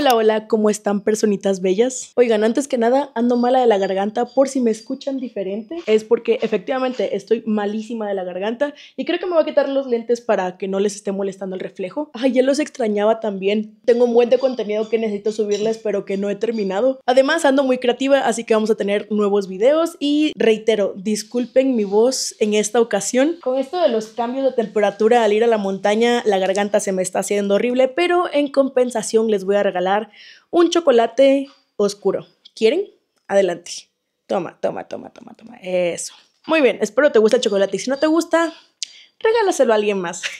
Hola, hola, ¿cómo están personitas bellas? Oigan, antes que nada, ando mala de la garganta por si me escuchan diferente. Es porque efectivamente estoy malísima de la garganta y creo que me voy a quitar los lentes para que no les esté molestando el reflejo. Ay, ya los extrañaba también. Tengo un buen de contenido que necesito subirles pero que no he terminado. Además, ando muy creativa, así que vamos a tener nuevos videos y reitero, disculpen mi voz en esta ocasión. Con esto de los cambios de temperatura al ir a la montaña, la garganta se me está haciendo horrible, pero en compensación les voy a regalar un chocolate oscuro. ¿Quieren? Adelante. Toma, toma, toma, toma, toma. Eso. Muy bien, espero te guste el chocolate y si no te gusta, regálaselo a alguien más.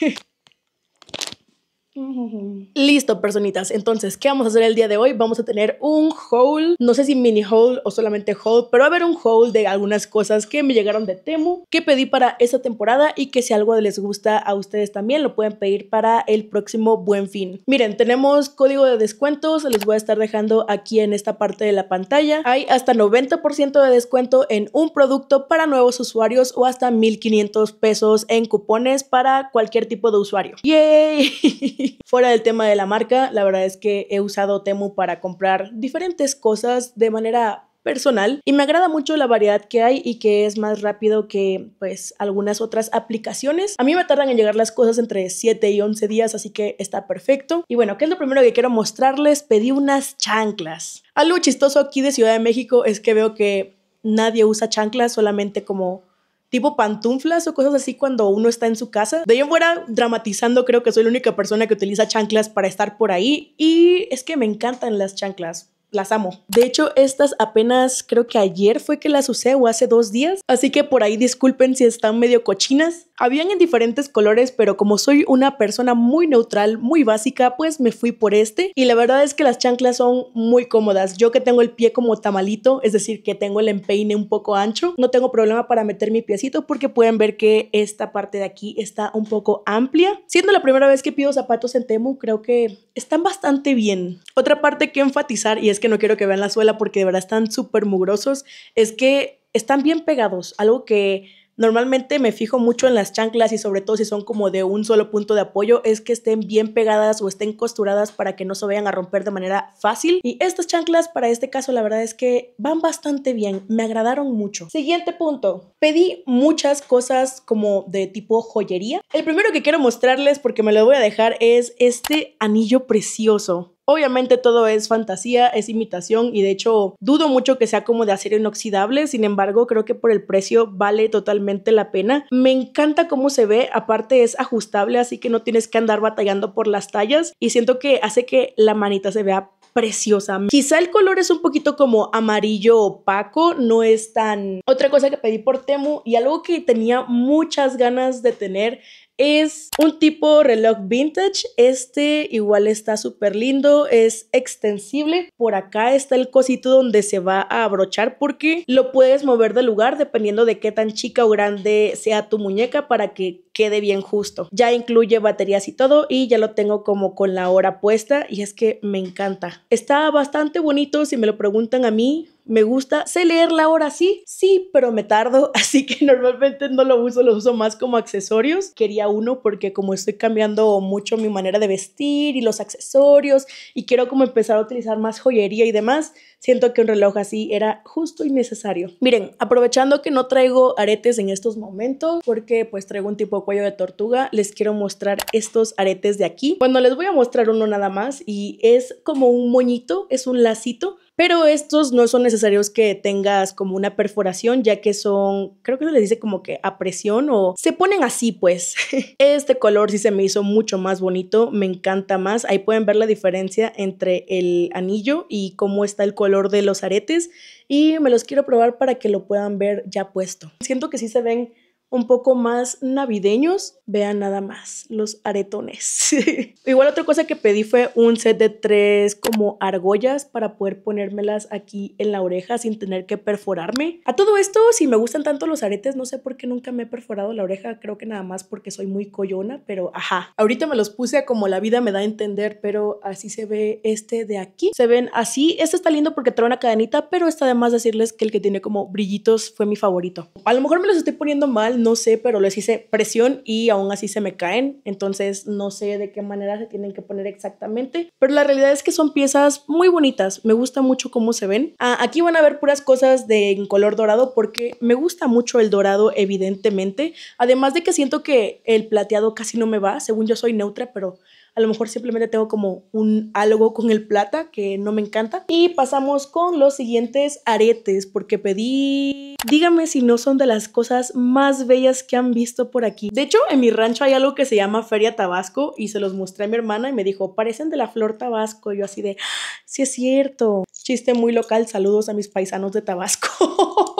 Listo, personitas. Entonces, ¿qué vamos a hacer el día de hoy? Vamos a tener un haul, no sé si mini haul o solamente haul, pero va a haber un haul de algunas cosas que me llegaron de Temu, que pedí para esta temporada y que si algo les gusta a ustedes también lo pueden pedir para el próximo buen fin. Miren, tenemos código de descuentos, les voy a estar dejando aquí en esta parte de la pantalla. Hay hasta 90% de descuento en un producto para nuevos usuarios o hasta 1500 pesos en cupones para cualquier tipo de usuario. ¡Yay! Fuera del tema de la marca, la verdad es que he usado Temu para comprar diferentes cosas de manera personal y me agrada mucho la variedad que hay y que es más rápido que pues algunas otras aplicaciones. A mí me tardan en llegar las cosas entre 7 y 11 días, así que está perfecto. Y bueno, ¿qué es lo primero que quiero mostrarles? Pedí unas chanclas. Algo chistoso aquí de Ciudad de México es que veo que nadie usa chanclas, solamente como tipo pantuflas o cosas así cuando uno está en su casa. De ahí en fuera, dramatizando, creo que soy la única persona que utiliza chanclas para estar por ahí. Y es que me encantan las chanclas las amo. De hecho, estas apenas creo que ayer fue que las usé o hace dos días, así que por ahí disculpen si están medio cochinas. Habían en diferentes colores, pero como soy una persona muy neutral, muy básica, pues me fui por este. Y la verdad es que las chanclas son muy cómodas. Yo que tengo el pie como tamalito, es decir, que tengo el empeine un poco ancho, no tengo problema para meter mi piecito porque pueden ver que esta parte de aquí está un poco amplia. Siendo la primera vez que pido zapatos en Temu, creo que están bastante bien. Otra parte que enfatizar, y es que no quiero que vean la suela porque de verdad están súper mugrosos, es que están bien pegados, algo que Normalmente me fijo mucho en las chanclas y sobre todo si son como de un solo punto de apoyo, es que estén bien pegadas o estén costuradas para que no se vayan a romper de manera fácil. Y estas chanclas para este caso la verdad es que van bastante bien, me agradaron mucho. Siguiente punto, pedí muchas cosas como de tipo joyería. El primero que quiero mostrarles porque me lo voy a dejar es este anillo precioso. Obviamente todo es fantasía, es imitación y de hecho dudo mucho que sea como de acero inoxidable, sin embargo creo que por el precio vale totalmente la pena. Me encanta cómo se ve, aparte es ajustable, así que no tienes que andar batallando por las tallas y siento que hace que la manita se vea preciosa. Quizá el color es un poquito como amarillo opaco, no es tan... Otra cosa que pedí por Temu y algo que tenía muchas ganas de tener es un tipo reloj vintage. Este igual está súper lindo. Es extensible. Por acá está el cosito donde se va a abrochar porque lo puedes mover de lugar dependiendo de qué tan chica o grande sea tu muñeca para que quede bien justo. Ya incluye baterías y todo y ya lo tengo como con la hora puesta y es que me encanta. Está bastante bonito si me lo preguntan a mí me gusta. Sé leerla ahora sí, sí, pero me tardo, así que normalmente no lo uso, lo uso más como accesorios. Quería uno porque como estoy cambiando mucho mi manera de vestir y los accesorios y quiero como empezar a utilizar más joyería y demás, siento que un reloj así era justo y necesario. Miren, aprovechando que no traigo aretes en estos momentos porque pues traigo un tipo de cuello de tortuga, les quiero mostrar estos aretes de aquí. Bueno, les voy a mostrar uno nada más y es como un moñito, es un lacito pero estos no son necesarios que tengas como una perforación, ya que son, creo que se les dice como que a presión o se ponen así pues. Este color sí se me hizo mucho más bonito, me encanta más. Ahí pueden ver la diferencia entre el anillo y cómo está el color de los aretes y me los quiero probar para que lo puedan ver ya puesto. Siento que sí se ven un poco más navideños, vean nada más los aretones. Igual otra cosa que pedí fue un set de tres como argollas para poder ponérmelas aquí en la oreja sin tener que perforarme. A todo esto, si me gustan tanto los aretes, no sé por qué nunca me he perforado la oreja, creo que nada más porque soy muy coyona, pero ajá. Ahorita me los puse como la vida me da a entender, pero así se ve este de aquí. Se ven así, este está lindo porque trae una cadenita, pero está de más decirles que el que tiene como brillitos fue mi favorito. A lo mejor me los estoy poniendo mal, no sé, pero les hice presión y aún así se me caen, entonces no sé de qué manera se tienen que poner exactamente, pero la realidad es que son piezas muy bonitas, me gusta mucho cómo se ven. Ah, aquí van a ver puras cosas de en color dorado porque me gusta mucho el dorado evidentemente, además de que siento que el plateado casi no me va, según yo soy neutra, pero a lo mejor simplemente tengo como un algo con el plata que no me encanta. Y pasamos con los siguientes aretes porque pedí... Dígame si no son de las cosas más bellas que han visto por aquí. De hecho, en mi rancho hay algo que se llama Feria Tabasco y se los mostré a mi hermana y me dijo, parecen de la flor Tabasco. yo así de, ah, sí es cierto. Chiste muy local, saludos a mis paisanos de Tabasco.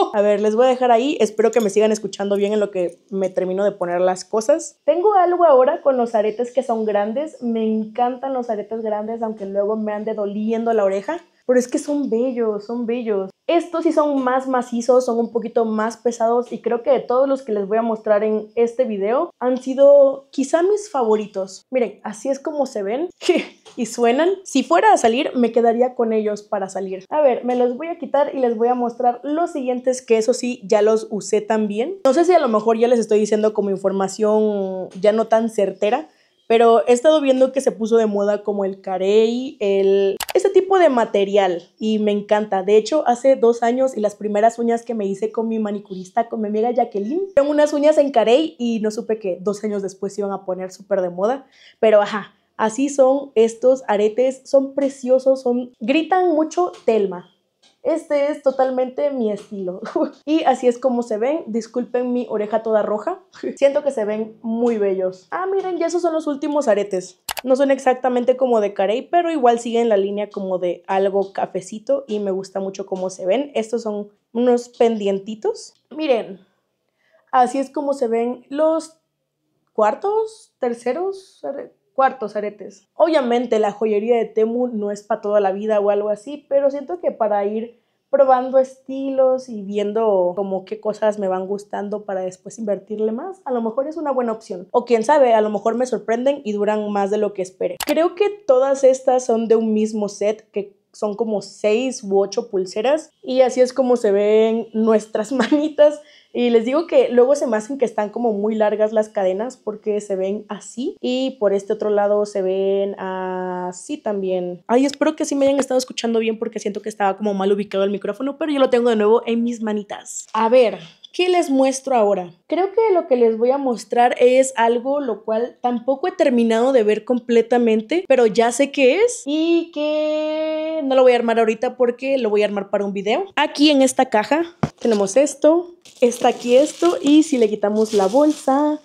A ver, les voy a dejar ahí. Espero que me sigan escuchando bien en lo que me termino de poner las cosas. Tengo algo ahora con los aretes que son grandes. Me encantan los aretes grandes, aunque luego me ande doliendo la oreja. Pero es que son bellos, son bellos. Estos sí son más macizos, son un poquito más pesados y creo que de todos los que les voy a mostrar en este video han sido quizá mis favoritos. Miren, así es como se ven y suenan. Si fuera a salir, me quedaría con ellos para salir. A ver, me los voy a quitar y les voy a mostrar los siguientes que eso sí ya los usé también. No sé si a lo mejor ya les estoy diciendo como información ya no tan certera, pero he estado viendo que se puso de moda como el carey, el... Este tipo de material y me encanta. De hecho, hace dos años y las primeras uñas que me hice con mi manicurista, con mi amiga Jacqueline, tengo unas uñas en carey y no supe que dos años después se iban a poner súper de moda, pero ajá. Así son estos aretes, son preciosos, son gritan mucho Telma, este es totalmente mi estilo. y así es como se ven. Disculpen mi oreja toda roja. Siento que se ven muy bellos. Ah, miren, ya esos son los últimos aretes. No son exactamente como de carey, pero igual siguen la línea como de algo cafecito y me gusta mucho cómo se ven. Estos son unos pendientitos. Miren, así es como se ven los cuartos, terceros, Cuartos aretes. Obviamente la joyería de Temu no es para toda la vida o algo así, pero siento que para ir probando estilos y viendo como qué cosas me van gustando para después invertirle más, a lo mejor es una buena opción. O quién sabe, a lo mejor me sorprenden y duran más de lo que esperé. Creo que todas estas son de un mismo set que son como seis u ocho pulseras y así es como se ven nuestras manitas. Y les digo que luego se me hacen que están como muy largas las cadenas porque se ven así y por este otro lado se ven así también. Ay, espero que sí me hayan estado escuchando bien porque siento que estaba como mal ubicado el micrófono, pero yo lo tengo de nuevo en mis manitas. A ver, ¿Qué les muestro ahora? Creo que lo que les voy a mostrar es algo lo cual tampoco he terminado de ver completamente, pero ya sé qué es y que no lo voy a armar ahorita porque lo voy a armar para un video. Aquí en esta caja tenemos esto, está aquí esto y si le quitamos la bolsa,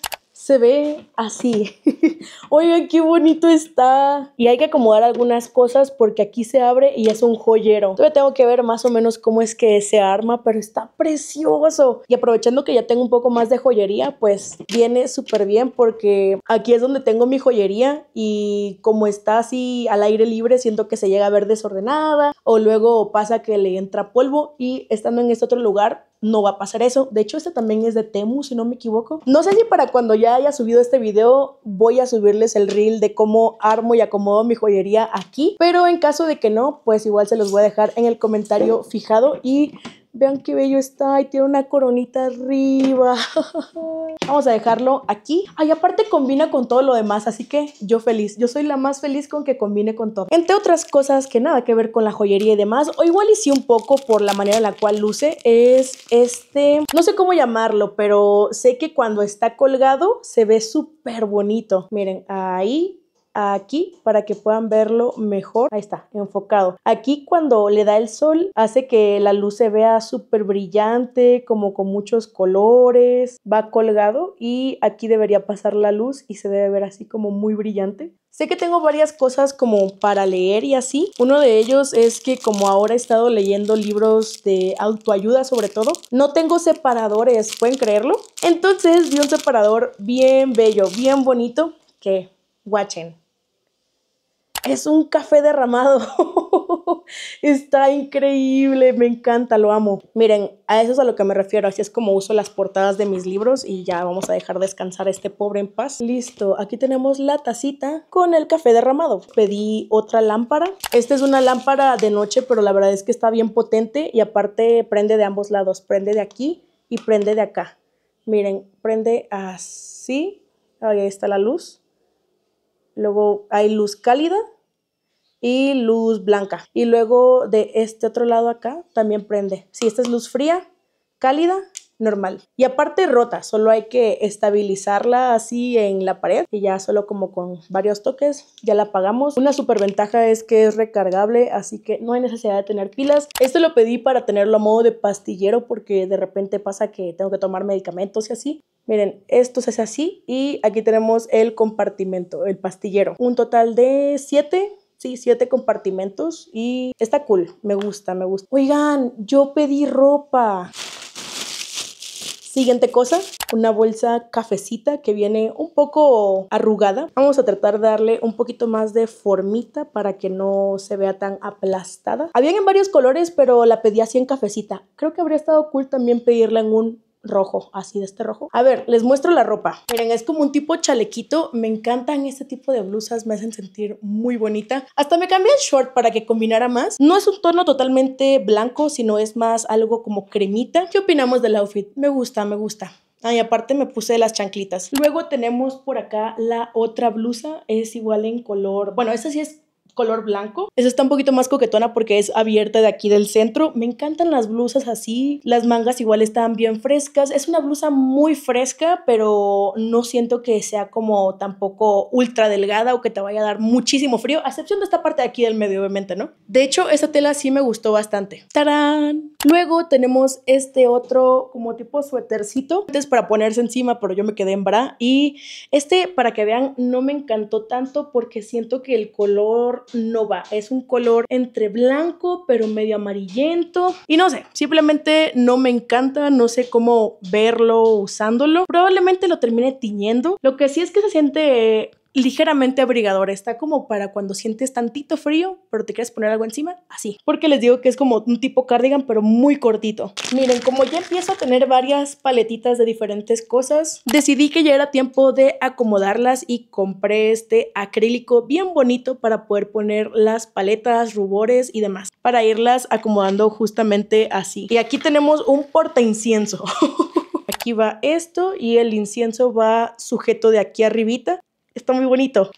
se ve así. Oigan, qué bonito está. Y hay que acomodar algunas cosas porque aquí se abre y es un joyero. Yo tengo que ver más o menos cómo es que se arma, pero está precioso. Y aprovechando que ya tengo un poco más de joyería, pues viene súper bien porque aquí es donde tengo mi joyería y como está así al aire libre, siento que se llega a ver desordenada o luego pasa que le entra polvo y estando en este otro lugar no va a pasar eso. De hecho, este también es de Temu, si no me equivoco. No sé si para cuando ya haya subido este video voy a subirles el reel de cómo armo y acomodo mi joyería aquí, pero en caso de que no, pues igual se los voy a dejar en el comentario fijado y Vean qué bello está y tiene una coronita arriba. Vamos a dejarlo aquí. Ay, aparte combina con todo lo demás, así que yo feliz. Yo soy la más feliz con que combine con todo. Entre otras cosas que nada que ver con la joyería y demás, o igual y un poco por la manera en la cual luce, es este... No sé cómo llamarlo, pero sé que cuando está colgado se ve súper bonito. Miren, ahí aquí para que puedan verlo mejor. Ahí está, enfocado. Aquí cuando le da el sol hace que la luz se vea súper brillante, como con muchos colores, va colgado y aquí debería pasar la luz y se debe ver así como muy brillante. Sé que tengo varias cosas como para leer y así. Uno de ellos es que como ahora he estado leyendo libros de autoayuda sobre todo, no tengo separadores, ¿pueden creerlo? Entonces vi un separador bien bello, bien bonito, que guachen es un café derramado. Está increíble, me encanta, lo amo. Miren, a eso es a lo que me refiero. Así es como uso las portadas de mis libros y ya vamos a dejar descansar a este pobre en paz. Listo, aquí tenemos la tacita con el café derramado. Pedí otra lámpara. Esta es una lámpara de noche, pero la verdad es que está bien potente y aparte prende de ambos lados. Prende de aquí y prende de acá. Miren, prende así. Ahí está la luz. Luego hay luz cálida y luz blanca. Y luego de este otro lado acá también prende. Si esta es luz fría, cálida, normal. Y aparte rota, solo hay que estabilizarla así en la pared y ya solo como con varios toques ya la apagamos. Una super ventaja es que es recargable, así que no hay necesidad de tener pilas. Esto lo pedí para tenerlo a modo de pastillero porque de repente pasa que tengo que tomar medicamentos y así. Miren, esto se hace así y aquí tenemos el compartimento, el pastillero. Un total de 7 siete compartimentos y está cool, me gusta, me gusta. Oigan, yo pedí ropa. Siguiente cosa, una bolsa cafecita que viene un poco arrugada. Vamos a tratar de darle un poquito más de formita para que no se vea tan aplastada. Habían en varios colores, pero la pedí así en cafecita. Creo que habría estado cool también pedirla en un rojo, así de este rojo. A ver, les muestro la ropa. Miren, es como un tipo chalequito. Me encantan este tipo de blusas, me hacen sentir muy bonita. Hasta me cambié el short para que combinara más. No es un tono totalmente blanco, sino es más algo como cremita. ¿Qué opinamos del outfit? Me gusta, me gusta. Ah, aparte me puse las chanclitas. Luego tenemos por acá la otra blusa. Es igual en color. Bueno, esta sí es color blanco. Esa está un poquito más coquetona porque es abierta de aquí del centro. Me encantan las blusas así. Las mangas igual están bien frescas. Es una blusa muy fresca, pero no siento que sea como tampoco ultra delgada o que te vaya a dar muchísimo frío, a excepción de esta parte de aquí del medio, obviamente, ¿no? De hecho, esta tela sí me gustó bastante. ¡Tarán! Luego tenemos este otro como tipo suétercito. Este es para ponerse encima, pero yo me quedé en bra. Y este, para que vean, no me encantó tanto porque siento que el color no va. Es un color entre blanco, pero medio amarillento. Y no sé, simplemente no me encanta, no sé cómo verlo usándolo. Probablemente lo termine tiñendo. Lo que sí es que se siente ligeramente abrigadora, está como para cuando sientes tantito frío, pero te quieres poner algo encima, así. Porque les digo que es como un tipo cardigan, pero muy cortito. Miren, como ya empiezo a tener varias paletitas de diferentes cosas, decidí que ya era tiempo de acomodarlas y compré este acrílico bien bonito para poder poner las paletas, rubores y demás, para irlas acomodando justamente así. Y aquí tenemos un porta incienso. aquí va esto y el incienso va sujeto de aquí arribita Está muy bonito.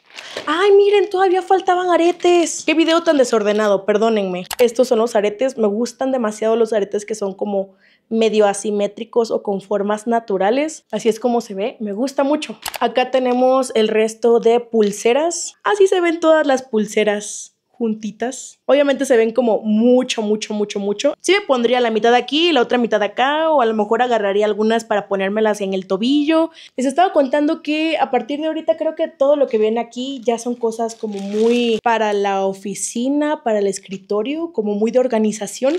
¡Ay, miren! Todavía faltaban aretes. ¡Qué video tan desordenado! Perdónenme. Estos son los aretes. Me gustan demasiado los aretes que son como medio asimétricos o con formas naturales. Así es como se ve, me gusta mucho. Acá tenemos el resto de pulseras. Así se ven todas las pulseras juntitas. Obviamente se ven como mucho, mucho, mucho, mucho. Sí me pondría la mitad aquí, la otra mitad acá, o a lo mejor agarraría algunas para ponérmelas en el tobillo. Les estaba contando que a partir de ahorita creo que todo lo que ven aquí ya son cosas como muy para la oficina, para el escritorio, como muy de organización.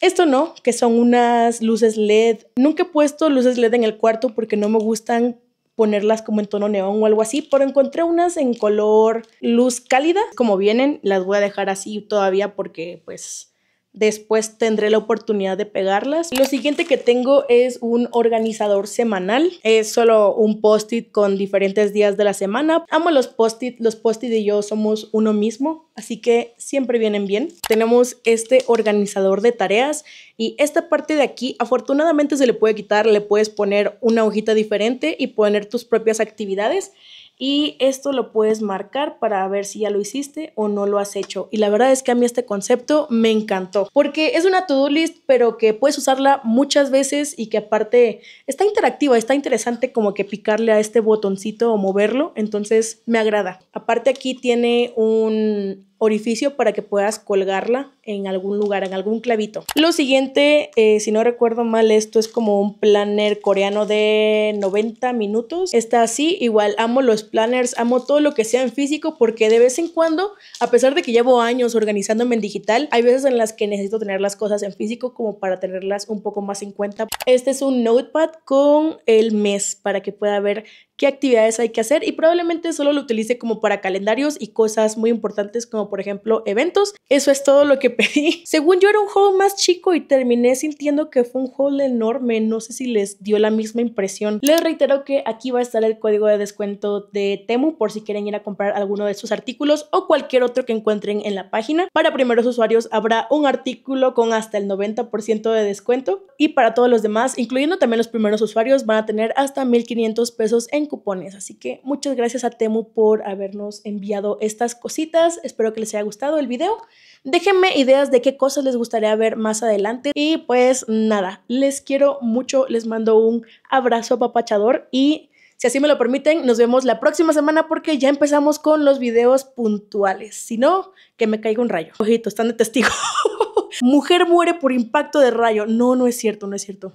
Esto no, que son unas luces LED. Nunca he puesto luces LED en el cuarto porque no me gustan ponerlas como en tono neón o algo así, pero encontré unas en color luz cálida, como vienen, las voy a dejar así todavía porque pues Después tendré la oportunidad de pegarlas. Lo siguiente que tengo es un organizador semanal. Es solo un post-it con diferentes días de la semana. Amo los post-it. Los post-it y yo somos uno mismo, así que siempre vienen bien. Tenemos este organizador de tareas y esta parte de aquí afortunadamente se le puede quitar. Le puedes poner una hojita diferente y poner tus propias actividades y esto lo puedes marcar para ver si ya lo hiciste o no lo has hecho. Y la verdad es que a mí este concepto me encantó porque es una to-do list, pero que puedes usarla muchas veces y que aparte está interactiva, está interesante como que picarle a este botoncito o moverlo, entonces me agrada. Aparte aquí tiene un orificio para que puedas colgarla en algún lugar, en algún clavito. Lo siguiente, eh, si no recuerdo mal, esto es como un planner coreano de 90 minutos. Está así, igual amo los planners, amo todo lo que sea en físico porque de vez en cuando, a pesar de que llevo años organizándome en digital, hay veces en las que necesito tener las cosas en físico como para tenerlas un poco más en cuenta. Este es un notepad con el mes para que pueda ver qué actividades hay que hacer y probablemente solo lo utilice como para calendarios y cosas muy importantes como por ejemplo eventos. Eso es todo lo que pedí. Según yo era un juego más chico y terminé sintiendo que fue un juego enorme. No sé si les dio la misma impresión. Les reitero que aquí va a estar el código de descuento de Temu por si quieren ir a comprar alguno de sus artículos o cualquier otro que encuentren en la página. Para primeros usuarios habrá un artículo con hasta el 90% de descuento y para todos los demás, incluyendo también los primeros usuarios, van a tener hasta 1.500 pesos en cupones. Así que muchas gracias a Temu por habernos enviado estas cositas. Espero que les haya gustado el video. Déjenme ideas de qué cosas les gustaría ver más adelante. Y pues nada, les quiero mucho. Les mando un abrazo apapachador y... Si así me lo permiten, nos vemos la próxima semana porque ya empezamos con los videos puntuales. Si no, que me caiga un rayo. Ojito, están de testigo. Mujer muere por impacto de rayo. No, no es cierto, no es cierto.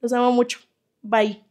Los amo mucho. Bye.